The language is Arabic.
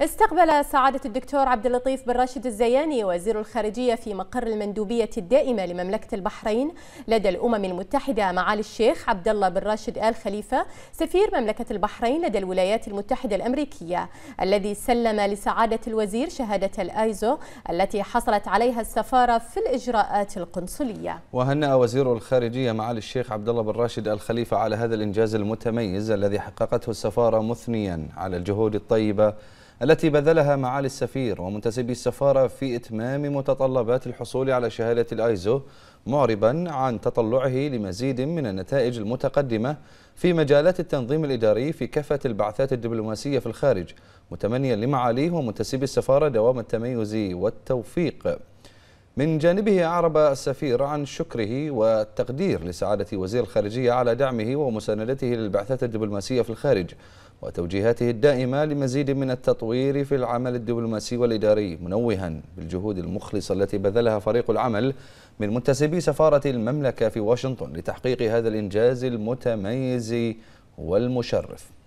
استقبل سعادة الدكتور عبد اللطيف بن راشد الزياني وزير الخارجية في مقر المندوبية الدائمة لمملكة البحرين لدى الأمم المتحدة معالي الشيخ عبد الله بن راشد آل خليفة سفير مملكة البحرين لدى الولايات المتحدة الأمريكية الذي سلم لسعادة الوزير شهادة الآيزو التي حصلت عليها السفارة في الإجراءات القنصلية وهنأ وزير الخارجية معالي الشيخ عبد الله بن راشد آل خليفة على هذا الإنجاز المتميز الذي حققته السفارة مثنيا على الجهود الطيبة التي بذلها معالي السفير ومنتسبي السفارة في إتمام متطلبات الحصول على شهادة الآيزو معربا عن تطلعه لمزيد من النتائج المتقدمة في مجالات التنظيم الإداري في كافة البعثات الدبلوماسية في الخارج متمنيا لمعاليه ومنتسبي السفارة دوام التميز والتوفيق من جانبه أعرب السفير عن شكره والتقدير لسعادة وزير الخارجية على دعمه ومساندته للبعثات الدبلوماسية في الخارج وتوجيهاته الدائمة لمزيد من التطوير في العمل الدبلوماسي والإداري منوها بالجهود المخلصة التي بذلها فريق العمل من منتسبي سفارة المملكة في واشنطن لتحقيق هذا الإنجاز المتميز والمشرف